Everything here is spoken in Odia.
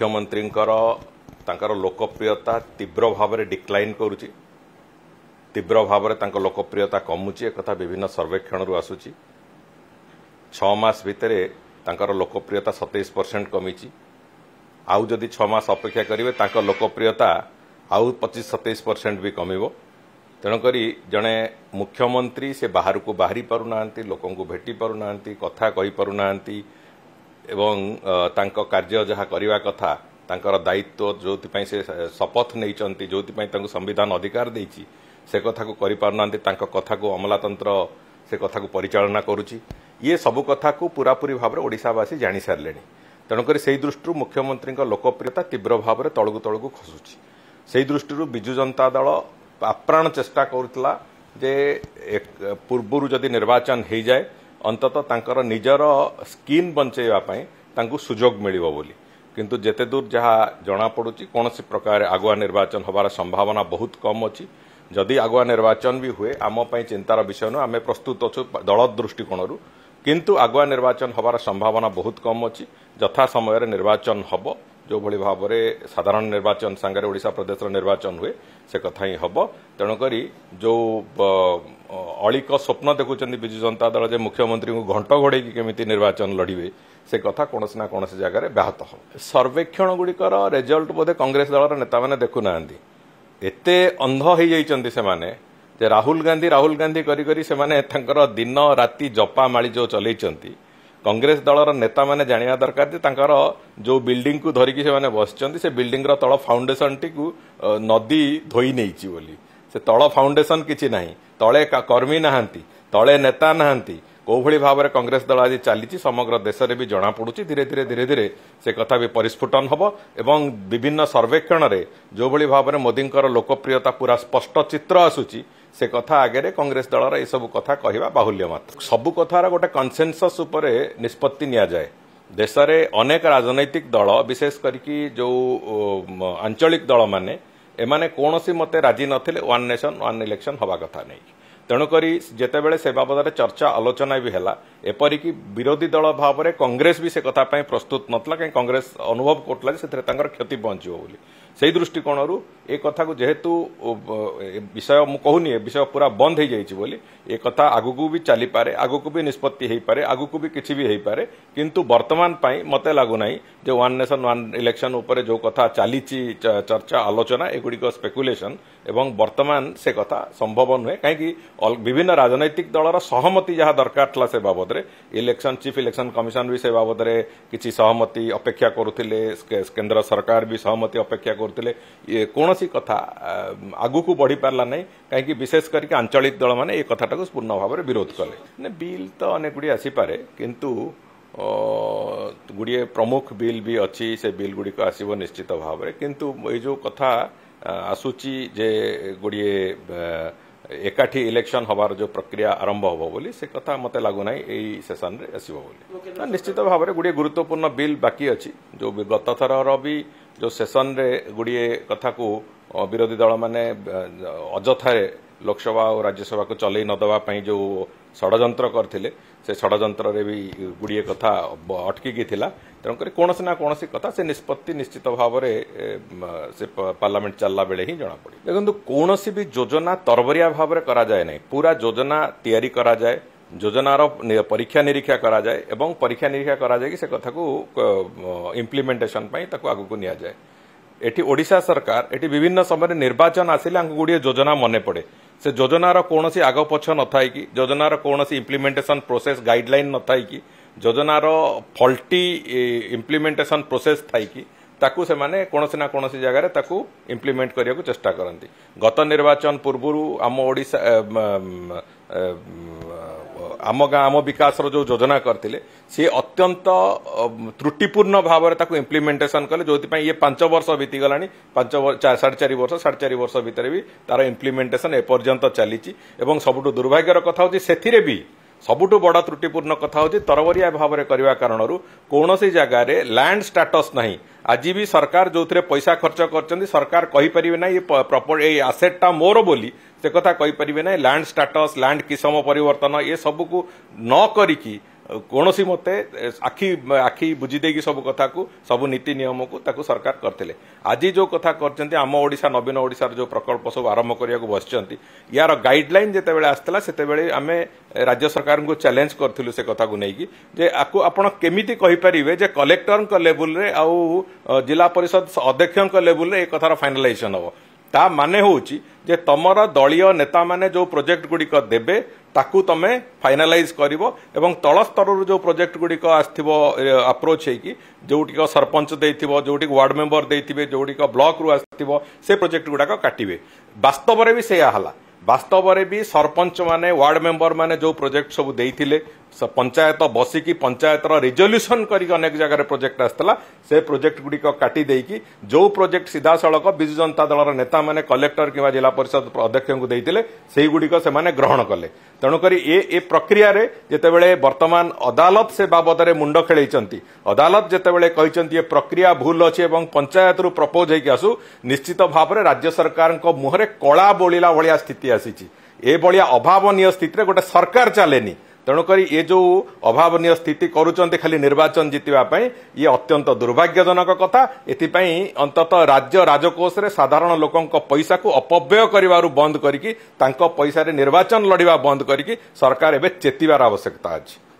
ମୁଖ୍ୟମନ୍ତ୍ରୀଙ୍କର ତାଙ୍କର ଲୋକପ୍ରିୟତା ତୀବ୍ର ଭାବରେ ଡିକ୍ଲାଇନ୍ କରୁଛି ତୀବ୍ର ଭାବରେ ତାଙ୍କ ଲୋକପ୍ରିୟତା କମୁଛି ଏକଥା ବିଭିନ୍ନ ସର୍ବେକ୍ଷଣରୁ ଆସୁଛି ଛଅ ମାସ ଭିତରେ ତାଙ୍କର ଲୋକପ୍ରିୟତା ସତେଇଶ ପରସେଣ୍ଟ କମିଛି ଆଉ ଯଦି ଛଅ ମାସ ଅପେକ୍ଷା କରିବେ ତାଙ୍କ ଲୋକପ୍ରିୟତା ଆଉ ପଚିଶ ସତେଇଶ ପରସେଣ୍ଟ ବି କମିବ ତେଣୁକରି ଜଣେ ମୁଖ୍ୟମନ୍ତ୍ରୀ ସେ ବାହାରକୁ ବାହାରି ପାରୁନାହାନ୍ତି ଲୋକଙ୍କୁ ଭେଟି ପାରୁନାହାନ୍ତି କଥା କହିପାରୁନାହାନ୍ତି ଏବଂ ତାଙ୍କ କାର୍ଯ୍ୟ ଯାହା କରିବା କଥା ତାଙ୍କର ଦାୟିତ୍ୱ ଯେଉଁଥିପାଇଁ ସେ ଶପଥ ନେଇଛନ୍ତି ଯେଉଁଥିପାଇଁ ତାଙ୍କୁ ସମ୍ବିଧାନ ଅଧିକାର ଦେଇଛି ସେ କଥାକୁ କରିପାରୁନାହାନ୍ତି ତାଙ୍କ କଥାକୁ ଅମଲାତନ୍ତ୍ର ସେ କଥାକୁ ପରିଚାଳନା କରୁଛି ଇଏ ସବୁ କଥାକୁ ପୁରାପୁରି ଭାବରେ ଓଡ଼ିଶାବାସୀ ଜାଣିସାରିଲେଣି ତେଣୁକରି ସେହି ଦୃଷ୍ଟିରୁ ମୁଖ୍ୟମନ୍ତ୍ରୀଙ୍କ ଲୋକପ୍ରିୟତା ତୀବ୍ର ଭାବରେ ତଳକୁ ତଳକୁ ଖସୁଛି ସେହି ଦୃଷ୍ଟିରୁ ବିଜୁ ଜନତା ଦଳ ଆପ୍ରାଣ ଚେଷ୍ଟା କରୁଥିଲା ଯେ ପୂର୍ବରୁ ଯଦି ନିର୍ବାଚନ ହୋଇଯାଏ ଅନ୍ତତଃ ତାଙ୍କର ନିଜର ସ୍କିନ୍ ବଞ୍ଚେଇବା ପାଇଁ ତାଙ୍କୁ ସୁଯୋଗ ମିଳିବ ବୋଲି କିନ୍ତୁ ଯେତେ ଦୂର ଯାହା ଜଣାପଡ଼ୁଛି କୌଣସି ପ୍ରକାର ଆଗୁଆ ନିର୍ବାଚନ ହେବାର ସମ୍ଭାବନା ବହୁତ କମ୍ ଅଛି ଯଦି ଆଗୁଆ ନିର୍ବାଚନ ବି ହୁଏ ଆମ ପାଇଁ ଚିନ୍ତାର ବିଷୟ ନୁହେଁ ଆମେ ପ୍ରସ୍ତୁତ ଅଛୁ ଦଳ ଦୃଷ୍ଟିକୋଣରୁ କିନ୍ତୁ ଆଗୁଆ ନିର୍ବାଚନ ହେବାର ସମ୍ଭାବନା ବହୁତ କମ୍ ଅଛି ଯଥା ସମୟରେ ନିର୍ବାଚନ ହେବ ଯେଉଁଭଳି ଭାବରେ ସାଧାରଣ ନିର୍ବାଚନ ସାଙ୍ଗରେ ଓଡ଼ିଶା ପ୍ରଦେଶର ନିର୍ବାଚନ ହୁଏ ସେ କଥା ହିଁ ହେବ ତେଣୁକରି ଯେଉଁ ଅଳିକ ସ୍ୱପ୍ନ ଦେଖୁଛନ୍ତି ବିଜୁ ଜନତା ଦଳ ଯେ ମୁଖ୍ୟମନ୍ତ୍ରୀଙ୍କୁ ଘଣ୍ଟ ଘୋଡ଼େଇକି କେମିତି ନିର୍ବାଚନ ଲଢ଼ିବେ ସେ କଥା କୌଣସି ନା କୌଣସି ଜାଗାରେ ବ୍ୟାହତ ହେବ ସର୍ବେକ୍ଷଣଗୁଡ଼ିକର ରେଜଲ୍ଟ ବୋଧେ କଂଗ୍ରେସ ଦଳର ନେତାମାନେ ଦେଖୁନାହାନ୍ତି ଏତେ ଅନ୍ଧ ହୋଇଯାଇଛନ୍ତି ସେମାନେ ଯେ ରାହୁଲ ଗାନ୍ଧୀ ରାହୁଲ ଗାନ୍ଧୀ କରିକରି ସେମାନେ ତାଙ୍କର ଦିନ ରାତି ଜପା ମାଳି ଯେଉଁ ଚଲେଇଛନ୍ତି କଂଗ୍ରେସ ଦଳର ନେତାମାନେ ଜାଣିବା ଦରକାର ଯେ ତାଙ୍କର ଯେଉଁ ବିଲ୍ଡିଂକୁ ଧରିକି ସେମାନେ ବସିଛନ୍ତି ସେ ବିଲ୍ଡିଂର ତଳ ଫାଉଣ୍ଡେସନଟିକୁ ନଦୀ ଧୋଇ ନେଇଛି ବୋଲି ସେ ତଳ ଫାଉଣ୍ଡେସନ୍ କିଛି ନାହିଁ ତଳେ କର୍ମୀ ନାହାନ୍ତି ତଳେ ନେତା ନାହାନ୍ତି କେଉଁଭଳି ଭାବରେ କଂଗ୍ରେସ ଦଳ ଆଜି ଚାଲିଛି ସମଗ୍ର ଦେଶରେ ବି ଜଣାପଡ଼ୁଛି ଧୀରେ ଧୀରେ ଧୀରେ ଧୀରେ ସେ କଥା ବି ପରିସ୍ଫୁଟନ ହେବ ଏବଂ ବିଭିନ୍ନ ସର୍ବେକ୍ଷଣରେ ଯେଉଁଭଳି ଭାବରେ ମୋଦିଙ୍କର ଲୋକପ୍ରିୟତା ପୁରା ସ୍ପଷ୍ଟ ଚିତ୍ର ଆସୁଛି ସେ କଥା ଆଗରେ କଂଗ୍ରେସ ଦଳର ଏସବୁ କଥା କହିବା ବାହୁଲ୍ୟ ମାତ୍ର ସବୁ କଥାର ଗୋଟେ କନସେନ୍ସସ୍ ଉପରେ ନିଷ୍ପଭି ନିଆଯାଏ ଦେଶରେ ଅନେକ ରାଜନୈତିକ ଦଳ ବିଶେଷ କରିକି ଯେଉଁ ଆଞ୍ଚଳିକ ଦଳମାନେ ଏମାନେ କୌଣସି ମତେ ରାଜି ନଥିଲେ ୱାନ୍ ନେସନ୍ ୱାନ୍ ଇଲେକ୍ସନ୍ ହେବା କଥା ନେଇକି ତେଣୁକରି ଯେତେବେଳେ ସେ ବାବଦରେ ଚର୍ଚ୍ଚା ଆଲୋଚନା ବି ହେଲା ଏପରିକି ବିରୋଧୀ ଦଳ ଭାବରେ କଂଗ୍ରେସ ବି ସେ କଥା ପାଇଁ ପ୍ରସ୍ତୁତ ନଥିଲା କାହିଁକି କଂଗ୍ରେସ ଅନୁଭବ କରୁଥିଲା ଯେ ସେଥିରେ ତାଙ୍କର କ୍ଷତି ପହଞ୍ଚିବ ବୋଲି ସେହି ଦୃଷ୍ଟିକୋଣରୁ ଏ କଥାକୁ ଯେହେତୁ ବିଷୟ ମୁଁ କହୁନି ଏ ବିଷୟ ପୁରା ବନ୍ଦ ହୋଇଯାଇଛି ବୋଲି ଏ କଥା ଆଗକୁ ବି ଚାଲିପାରେ ଆଗକୁ ବି ନିଷ୍ପତ୍ତି ହୋଇପାରେ ଆଗକୁ ବି କିଛି ବି ହୋଇପାରେ କିନ୍ତୁ ବର୍ତ୍ତମାନ ପାଇଁ ମୋତେ ଲାଗୁନାହିଁ ଯେ ୱାନ୍ ନେସନ୍ ୱାନ୍ ଇଲେକ୍ସନ୍ ଉପରେ ଯେଉଁ କଥା ଚାଲିଛି ଚର୍ଚ୍ଚା ଆଲୋଚନା ଏଗୁଡ଼ିକ ସ୍ପେକୁଲେସନ୍ ଏବଂ ବର୍ତ୍ତମାନ ସେ କଥା ସମ୍ଭବ ନୁହେଁ କାହିଁକି ବିଭିନ୍ନ ରାଜନୈତିକ ଦଳର ସହମତି ଯାହା ଦରକାର ଥିଲା ସେ ବାବଦ ବାବଦରେ ଇଲେକ୍ସନ ଚିଫ୍ ଇଲେକ୍ସନ କମିଶନ ବି ସେ ବାବଦରେ କିଛି ସହମତି ଅପେକ୍ଷା କରୁଥିଲେ କେନ୍ଦ୍ର ସରକାର ବି ସହମତି ଅପେକ୍ଷା କରୁଥିଲେ କୌଣସି କଥା ଆଗକୁ ବଢ଼ିପାରିଲା ନାହିଁ କାହିଁକି ବିଶେଷ କରିକି ଆଞ୍ଚଳିକ ଦଳମାନେ ଏ କଥାଟାକୁ ପୂର୍ଣ୍ଣ ଭାବରେ ବିରୋଧ କଲେ ବିଲ୍ ତ ଅନେକ ଗୁଡ଼ିଏ ଆସିପାରେ କିନ୍ତୁ ଗୁଡ଼ିଏ ପ୍ରମୁଖ ବିଲ୍ ବି ଅଛି ସେ ବିଲ୍ ଗୁଡ଼ିକ ଆସିବ ନିଶ୍ଚିତ ଭାବରେ କିନ୍ତୁ ଏଇ ଯେଉଁ କଥା ଆସୁଛି ଯେ ଗୋଟିଏ ଏକାଠି ଇଲେକ୍ସନ୍ ହେବାର ଯେଉଁ ପ୍ରକ୍ରିୟା ଆରମ୍ଭ ହେବ ବୋଲି ସେ କଥା ମୋତେ ଲାଗୁନାହିଁ ଏଇ ସେସନ୍ରେ ଆସିବ ବୋଲି ନିଶ୍ଚିତ ଭାବରେ ଗୁଡ଼ିଏ ଗୁରୁତ୍ୱପୂର୍ଣ୍ଣ ବିଲ୍ ବାକି ଅଛି ଯେଉଁ ଗତ ଥରର ବି ଯେଉଁ ସେସନ୍ରେ ଗୁଡ଼ିଏ କଥାକୁ ବିରୋଧୀ ଦଳମାନେ ଅଯଥାରେ ଲୋକସଭା ଓ ରାଜ୍ୟସଭାକୁ ଚଲେଇ ନଦେବା ପାଇଁ ଯେଉଁ ଷଡ଼ଯନ୍ତ୍ର କରିଥିଲେ ସେ ଷଡ଼ଯନ୍ତ୍ରରେ ବି ଗୁଡ଼ିଏ କଥା ଅଟକିକି ଥିଲା ତେଣୁକରି କୌଣସି ନା କୌଣସି କଥା ସେ ନିଷ୍ପତ୍ତି ନିଶ୍ଚିତ ଭାବରେ ସେ ପାର୍ଲାମେଣ୍ଟ ଚାଲିଲା ବେଳେ ହିଁ ଜଣାପଡ଼ିବ ଦେଖନ୍ତୁ କୌଣସି ବି ଯୋଜନା ତରବରିଆ ଭାବରେ କରାଯାଏ ନାହିଁ ପୁରା ଯୋଜନା ତିଆରି କରାଯାଏ ଯୋଜନାର ପରୀକ୍ଷା ନିରୀକ୍ଷା କରାଯାଏ ଏବଂ ପରୀକ୍ଷା ନିରୀକ୍ଷା କରାଯାଇକି ସେ କଥାକୁ ଇମ୍ପ୍ଲିମେଣ୍ଟେସନ ପାଇଁ ତାକୁ ଆଗକୁ ନିଆଯାଏ ଏଠି ଓଡ଼ିଶା ସରକାର ଏଠି ବିଭିନ୍ନ ସମୟରେ ନିର୍ବାଚନ ଆସିଲେ ଆଙ୍କୁ ଗୁଡ଼ିଏ ଯୋଜନା ମନେ ପଡ଼େ ସେ ଯୋଜନାର କୌଣସି ଆଗ ପଛ ନଥାଇକି ଯୋଜନାର କୌଣସି ଇମ୍ପ୍ଲିମେଣ୍ଟେସନ୍ ପ୍ରୋସେସ୍ ଗାଇଡ୍ଲାଇନ୍ ନଥାଇକି ଯୋଜନାର ଫଲ୍ଟି ଇମ୍ପ୍ଲିମେଣ୍ଟେସନ୍ ପ୍ରୋସେସ୍ ଥାଇକି ତାକୁ ସେମାନେ କୌଣସି ନା କୌଣସି ଜାଗାରେ ତାକୁ ଇମ୍ପ୍ଲିମେଣ୍ଟ କରିବାକୁ ଚେଷ୍ଟା କରନ୍ତି ଗତ ନିର୍ବାଚନ ପୂର୍ବରୁ ଆମ ଓଡ଼ିଶା ଆମ ଗାଁ ଆମ ବିକାଶର ଯେଉଁ ଯୋଜନା କରିଥିଲେ ସିଏ ଅତ୍ୟନ୍ତ ତ୍ରୁଟିପୂର୍ଣ୍ଣ ଭାବରେ ତାକୁ ଇମ୍ପ୍ଲିମେଣ୍ଟେସନ୍ କଲେ ଯେଉଁଥିପାଇଁ ଇଏ ପାଞ୍ଚ ବର୍ଷ ବିତିଗଲାଣି ପାଞ୍ଚ ସାଢ଼େ ଚାରି ବର୍ଷ ସାଢ଼େ ଚାରି ବର୍ଷ ଭିତରେ ବି ତାର ଇମ୍ପ୍ଲିମେଣ୍ଟେସନ୍ ଏପର୍ଯ୍ୟନ୍ତ ଚାଲିଛି ଏବଂ ସବୁଠୁ ଦୁର୍ଭାଗ୍ୟର କଥା ହେଉଛି ସେଥିରେ ବି ସବୁଠୁ ବଡ଼ ତ୍ରୁଟିପୂର୍ଣ୍ଣ କଥା ହେଉଛି ତରବରିଆ ଭାବରେ କରିବା କାରଣରୁ କୌଣସି ଜାଗାରେ ଲ୍ୟାଣ୍ଡ ଷ୍ଟାଟସ୍ ନାହିଁ ଆଜି ବି ସରକାର ଯେଉଁଥିରେ ପଇସା ଖର୍ଚ୍ଚ କରିଛନ୍ତି ସରକାର କହିପାରିବେ ନାହିଁ ଏ ଏଇ ଆସେଟ୍ଟା ମୋର ବୋଲି ସେ କଥା କହିପାରିବେ ନାହିଁ ଲ୍ୟାଣ୍ଡ ଷ୍ଟାଟସ୍ ଲ୍ୟାଣ୍ଡ କିସମ ପରିବର୍ତ୍ତନ ଏସବୁକୁ ନ କରିକି କୌଣସି ମତେ ଆଖି ଆଖି ବୁଝି ଦେଇକି ସବୁ କଥାକୁ ସବୁ ନୀତି ନିୟମକୁ ତାକୁ ସରକାର କରିଥିଲେ ଆଜି ଯେଉଁ କଥା କରିଛନ୍ତି ଆମ ଓଡ଼ିଶା ନବୀନ ଓଡ଼ିଶାର ଯେଉଁ ପ୍ରକଳ୍ପ ସବୁ ଆରମ୍ଭ କରିବାକୁ ବସିଛନ୍ତି ୟାର ଗାଇଡ୍ଲାଇନ୍ ଯେତେବେଳେ ଆସିଥିଲା ସେତେବେଳେ ଆମେ ରାଜ୍ୟ ସରକାରଙ୍କୁ ଚ୍ୟାଲେଞ୍ଜ କରିଥିଲୁ ସେ କଥାକୁ ନେଇକି ଯେ ଆକୁ ଆପଣ କେମିତି କହିପାରିବେ ଯେ କଲେକ୍ଟରଙ୍କ ଲେବୁଲରେ ଆଉ ଜିଲ୍ଲା ପରିଷଦ ଅଧ୍ୟକ୍ଷଙ୍କ ଲେବୁଲରେ ଏ କଥାର ଫାଇନାଲାଇଜେସନ୍ ହେବ তা মানে হউচি যে তমৰ দলীয় নেতা মানে যো প্ৰজেক্ট গুডিক দেবে তাকু তমে ফাইনলাইজ কৰিব আৰু তলস্তৰৰ যো প্ৰজেক্ট গুডিক আস্থিবো এ প্ৰোচ হেইকি যোটিকো सरपंच दैथिबो যোটিকো Ward member दैथिবে যোটিকো ব্লকৰ আস্থিবো সেই প্ৰজেক্ট গুডাক কাটিবে বাস্তৱৰে বি সেই আহালা বাস্তৱৰে বি सरपंच মানে Ward member মানে যো প্ৰজেক্ট সব দেইथिলে ପଞ୍ଚାୟତ ବସିକି ପଞ୍ଚାୟତର ରିଜଲ୍ୟୁସନ୍ କରିକି ଅନେକ ଜାଗାରେ ପ୍ରୋଜେକ୍ଟ ଆସିଥିଲା ସେ ପ୍ରୋଜେକ୍ଟ ଗୁଡ଼ିକ କାଟି ଦେଇକି ଯେଉଁ ପ୍ରୋଜେକ୍ଟ ସିଧାସଳଖ ବିଜୁ ଜନତା ଦଳର ନେତାମାନେ କଲେକ୍ଟର କିମ୍ବା ଜିଲ୍ଲା ପରିଷଦ ଅଧ୍ୟକ୍ଷଙ୍କୁ ଦେଇଥିଲେ ସେହିଗୁଡ଼ିକ ସେମାନେ ଗ୍ରହଣ କଲେ ତେଣୁକରି ଏ ଏ ପ୍ରକ୍ରିୟାରେ ଯେତେବେଳେ ବର୍ତ୍ତମାନ ଅଦାଲତ ସେ ବାବଦରେ ମୁଣ୍ଡ ଖେଳେଇଛନ୍ତି ଅଦାଲତ ଯେତେବେଳେ କହିଛନ୍ତି ଏ ପ୍ରକ୍ରିୟା ଭୁଲ ଅଛି ଏବଂ ପଞ୍ଚାୟତରୁ ପ୍ରପୋଜ୍ ହୋଇକି ଆସୁ ନିଶ୍ଚିତ ଭାବରେ ରାଜ୍ୟ ସରକାରଙ୍କ ମୁହଁରେ କଳା ବୋଳିଲା ଭଳିଆ ସ୍ଥିତି ଆସିଛି ଏଭଳିଆ ଅଭାବନୀୟ ସ୍ଥିତିରେ ଗୋଟେ ସରକାର ଚାଲେନି ତେଣୁକରି ଏ ଯେଉଁ ଅଭାବନୀୟ ସ୍ଥିତି କରୁଛନ୍ତି ଖାଲି ନିର୍ବାଚନ ଜିତିବା ପାଇଁ ଇଏ ଅତ୍ୟନ୍ତ ଦୁର୍ଭାଗ୍ୟଜନକ କଥା ଏଥିପାଇଁ ଅନ୍ତତଃ ରାଜ୍ୟ ରାଜକୋଷରେ ସାଧାରଣ ଲୋକଙ୍କ ପଇସାକୁ ଅପବ୍ୟୟ କରିବାରୁ ବନ୍ଦ କରିକି ତାଙ୍କ ପଇସାରେ ନିର୍ବାଚନ ଲଢ଼ିବା ବନ୍ଦ କରିକି ସରକାର ଏବେ ଚେତିବାର ଆବଶ୍ୟକତା ଅଛି